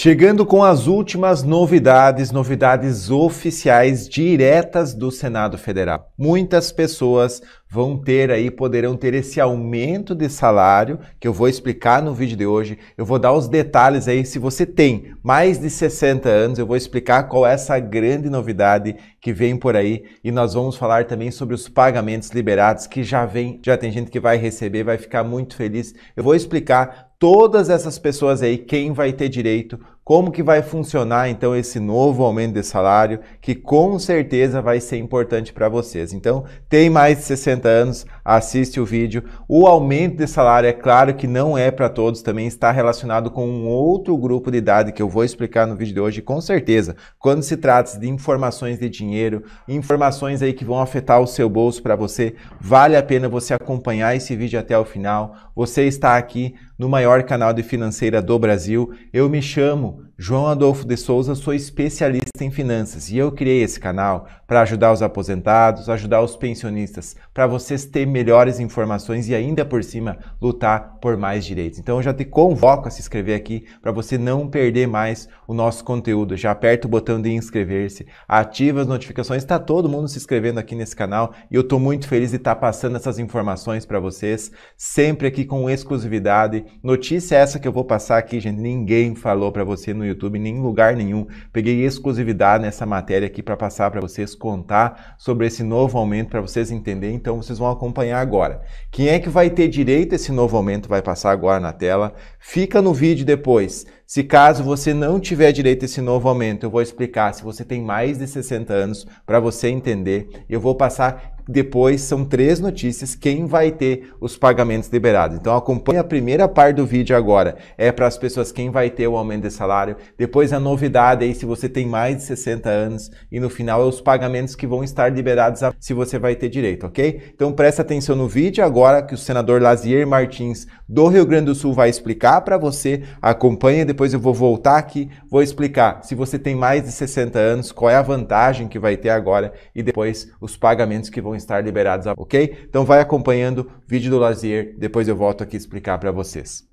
Chegando com as últimas novidades, novidades oficiais diretas do Senado Federal. Muitas pessoas vão ter aí, poderão ter esse aumento de salário que eu vou explicar no vídeo de hoje. Eu vou dar os detalhes aí. Se você tem mais de 60 anos, eu vou explicar qual é essa grande novidade que vem por aí e nós vamos falar também sobre os pagamentos liberados que já vem, já tem gente que vai receber, vai ficar muito feliz. Eu vou explicar todas essas pessoas aí quem vai ter direito, como que vai funcionar então esse novo aumento de salário que com certeza vai ser importante para vocês. Então, tem mais de 60 anos, assiste o vídeo. O aumento de salário, é claro que não é para todos, também está relacionado com um outro grupo de idade que eu vou explicar no vídeo de hoje, com certeza. Quando se trata de informações de dinheiro, informações aí que vão afetar o seu bolso para você, vale a pena você acompanhar esse vídeo até o final. Você está aqui no maior canal de financeira do Brasil. Eu me chamo João Adolfo de Souza, sou especialista em finanças e eu criei esse canal para ajudar os aposentados, ajudar os pensionistas, para vocês terem melhores informações e ainda por cima lutar por mais direitos. Então eu já te convoco a se inscrever aqui para você não perder mais o nosso conteúdo. Já aperta o botão de inscrever-se, ativa as notificações, está todo mundo se inscrevendo aqui nesse canal e eu estou muito feliz de estar tá passando essas informações para vocês, sempre aqui com exclusividade. Notícia essa que eu vou passar aqui, gente, ninguém falou para você no YouTube, em nenhum lugar nenhum. Peguei exclusividade nessa matéria aqui para passar para vocês, contar sobre esse novo aumento para vocês entenderem. Então vocês vão acompanhar agora. Quem é que vai ter direito a esse novo aumento? Vai passar agora na tela. Fica no vídeo depois. Se caso você não tiver direito a esse novo aumento, eu vou explicar se você tem mais de 60 anos para você entender. Eu vou passar depois são três notícias quem vai ter os pagamentos liberados. Então acompanhe a primeira parte do vídeo agora. É para as pessoas quem vai ter o aumento de salário. Depois a novidade aí se você tem mais de 60 anos e no final é os pagamentos que vão estar liberados a, se você vai ter direito, ok? Então presta atenção no vídeo agora que o senador Lazier Martins do Rio Grande do Sul vai explicar para você. Acompanhe, depois eu vou voltar aqui, vou explicar se você tem mais de 60 anos, qual é a vantagem que vai ter agora e depois os pagamentos que vão estar liberados, ok? Então vai acompanhando o vídeo do Lazier, depois eu volto aqui explicar para vocês.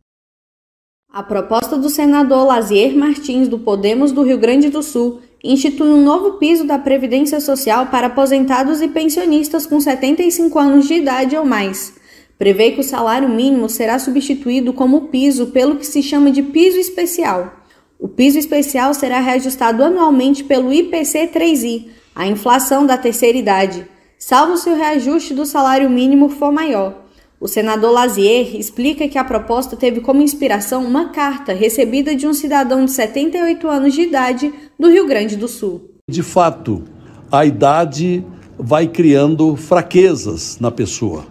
A proposta do senador Lazier Martins do Podemos do Rio Grande do Sul institui um novo piso da Previdência Social para aposentados e pensionistas com 75 anos de idade ou mais. Prevê que o salário mínimo será substituído como piso pelo que se chama de piso especial. O piso especial será reajustado anualmente pelo IPC 3i, a inflação da terceira idade salvo se o reajuste do salário mínimo for maior. O senador Lazier explica que a proposta teve como inspiração uma carta recebida de um cidadão de 78 anos de idade do Rio Grande do Sul. De fato, a idade vai criando fraquezas na pessoa.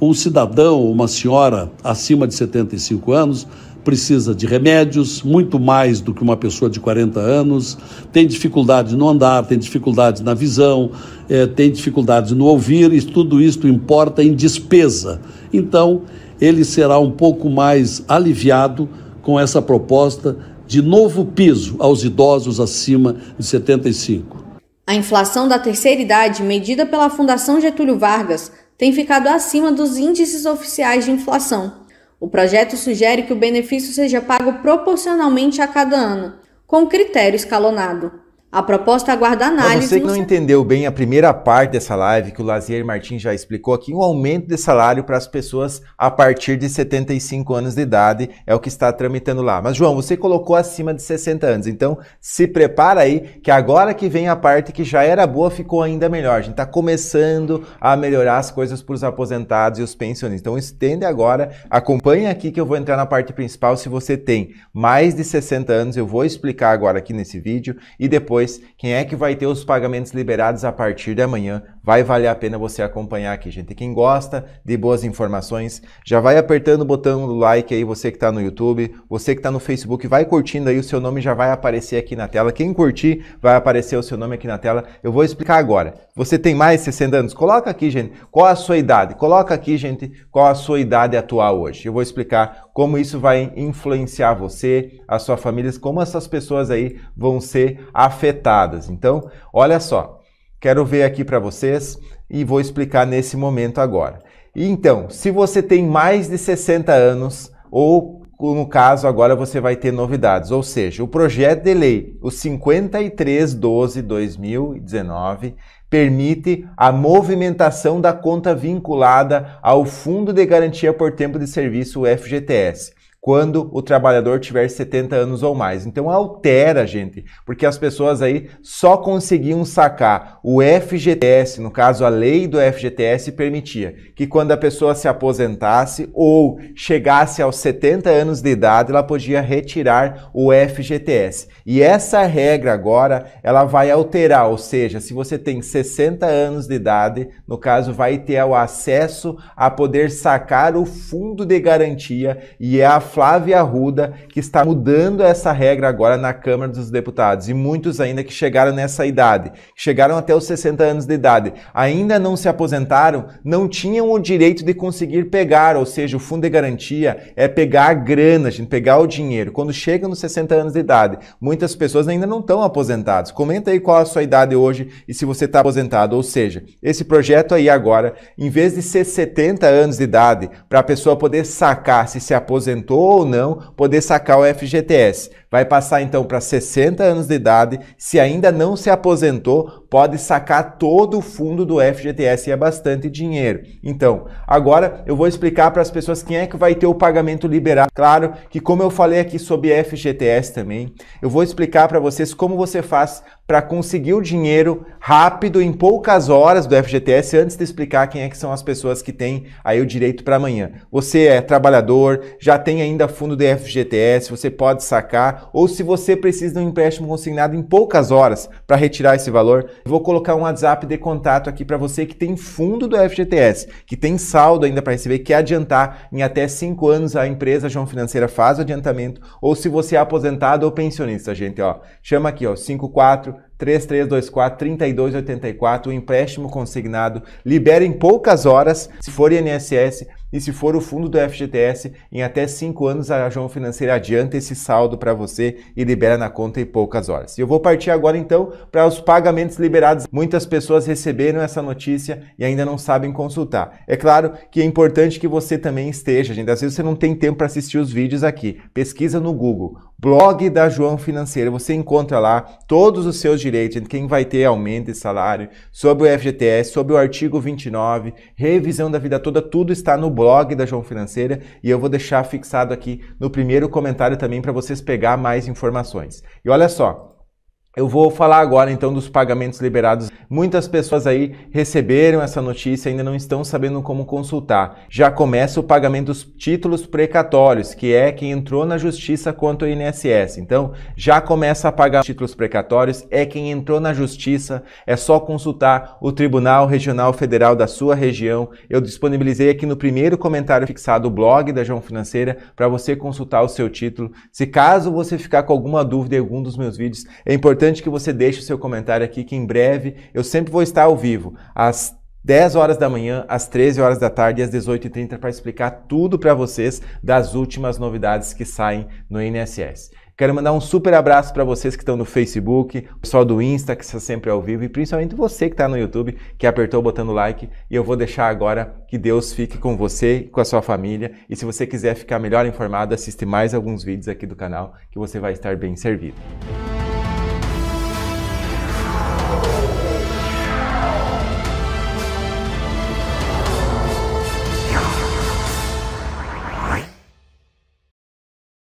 Um cidadão, uma senhora acima de 75 anos, precisa de remédios, muito mais do que uma pessoa de 40 anos, tem dificuldade no andar, tem dificuldade na visão, é, tem dificuldade no ouvir, e tudo isso importa em despesa. Então, ele será um pouco mais aliviado com essa proposta de novo piso aos idosos acima de 75. A inflação da terceira idade, medida pela Fundação Getúlio Vargas, tem ficado acima dos índices oficiais de inflação. O projeto sugere que o benefício seja pago proporcionalmente a cada ano, com critério escalonado. A proposta aguarda análise. Se você que não entendeu bem a primeira parte dessa live, que o Lazier Martins já explicou aqui, um aumento de salário para as pessoas a partir de 75 anos de idade é o que está tramitando lá. Mas, João, você colocou acima de 60 anos, então se prepara aí que agora que vem a parte que já era boa ficou ainda melhor. A gente está começando a melhorar as coisas para os aposentados e os pensionistas. Então estende agora, acompanha aqui que eu vou entrar na parte principal. Se você tem mais de 60 anos, eu vou explicar agora aqui nesse vídeo e depois depois quem é que vai ter os pagamentos liberados a partir de amanhã vai valer a pena você acompanhar aqui, gente. Quem gosta de boas informações, já vai apertando o botão do like aí, você que está no YouTube, você que está no Facebook, vai curtindo aí, o seu nome já vai aparecer aqui na tela. Quem curtir, vai aparecer o seu nome aqui na tela. Eu vou explicar agora. Você tem mais de 60 anos? Coloca aqui, gente, qual a sua idade. Coloca aqui, gente, qual a sua idade atual hoje. Eu vou explicar como isso vai influenciar você, a sua família, como essas pessoas aí vão ser afetadas. Então, olha só. Quero ver aqui para vocês e vou explicar nesse momento agora. Então, se você tem mais de 60 anos ou no caso agora você vai ter novidades, ou seja, o projeto de lei, o 5312/2019, permite a movimentação da conta vinculada ao Fundo de Garantia por Tempo de Serviço, o FGTS quando o trabalhador tiver 70 anos ou mais. Então altera, gente, porque as pessoas aí só conseguiam sacar o FGTS, no caso a lei do FGTS permitia que quando a pessoa se aposentasse ou chegasse aos 70 anos de idade, ela podia retirar o FGTS. E essa regra agora, ela vai alterar, ou seja, se você tem 60 anos de idade, no caso vai ter o acesso a poder sacar o fundo de garantia e é a Flávia Arruda, que está mudando essa regra agora na Câmara dos Deputados, e muitos ainda que chegaram nessa idade, chegaram até os 60 anos de idade, ainda não se aposentaram, não tinham o direito de conseguir pegar, ou seja, o fundo de garantia é pegar a grana, gente, pegar o dinheiro. Quando chegam nos 60 anos de idade, muitas pessoas ainda não estão aposentadas. Comenta aí qual a sua idade hoje e se você está aposentado, ou seja, esse projeto aí agora, em vez de ser 70 anos de idade, para a pessoa poder sacar se se aposentou ou não poder sacar o FGTS. Vai passar então para 60 anos de idade, se ainda não se aposentou, pode sacar todo o fundo do FGTS e é bastante dinheiro. Então, agora eu vou explicar para as pessoas quem é que vai ter o pagamento liberado. Claro que como eu falei aqui sobre FGTS também, eu vou explicar para vocês como você faz para conseguir o dinheiro rápido em poucas horas do FGTS antes de explicar quem é que são as pessoas que têm aí o direito para amanhã. Você é trabalhador, já tem ainda fundo de FGTS, você pode sacar ou se você precisa de um empréstimo consignado em poucas horas para retirar esse valor, vou colocar um WhatsApp de contato aqui para você que tem fundo do FGTS, que tem saldo ainda para receber, quer adiantar em até 5 anos a empresa João Financeira faz o adiantamento, ou se você é aposentado ou pensionista, gente, ó, chama aqui, ó, 54 3324 3284, o empréstimo consignado, libera em poucas horas, se for INSS e se for o fundo do FGTS, em até 5 anos a João Financeira adianta esse saldo para você e libera na conta em poucas horas. E eu vou partir agora então para os pagamentos liberados. Muitas pessoas receberam essa notícia e ainda não sabem consultar. É claro que é importante que você também esteja, gente. Às vezes você não tem tempo para assistir os vídeos aqui. Pesquisa no Google blog da João Financeira. Você encontra lá todos os seus direitos, quem vai ter aumento de salário, sobre o FGTS, sobre o artigo 29, revisão da vida toda, tudo está no blog da João Financeira e eu vou deixar fixado aqui no primeiro comentário também para vocês pegar mais informações. E olha só, eu vou falar agora então dos pagamentos liberados. Muitas pessoas aí receberam essa notícia e ainda não estão sabendo como consultar. Já começa o pagamento dos títulos precatórios, que é quem entrou na justiça quanto ao INSS. Então, já começa a pagar os títulos precatórios, é quem entrou na justiça, é só consultar o Tribunal Regional Federal da sua região. Eu disponibilizei aqui no primeiro comentário fixado o blog da João Financeira para você consultar o seu título. Se caso você ficar com alguma dúvida em algum dos meus vídeos, é importante importante que você deixe o seu comentário aqui, que em breve eu sempre vou estar ao vivo, às 10 horas da manhã, às 13 horas da tarde e às 18h30 para explicar tudo para vocês das últimas novidades que saem no INSS. Quero mandar um super abraço para vocês que estão no Facebook, o pessoal do Insta que está sempre ao vivo e principalmente você que está no YouTube, que apertou botando like. E eu vou deixar agora que Deus fique com você e com a sua família. E se você quiser ficar melhor informado, assiste mais alguns vídeos aqui do canal que você vai estar bem servido.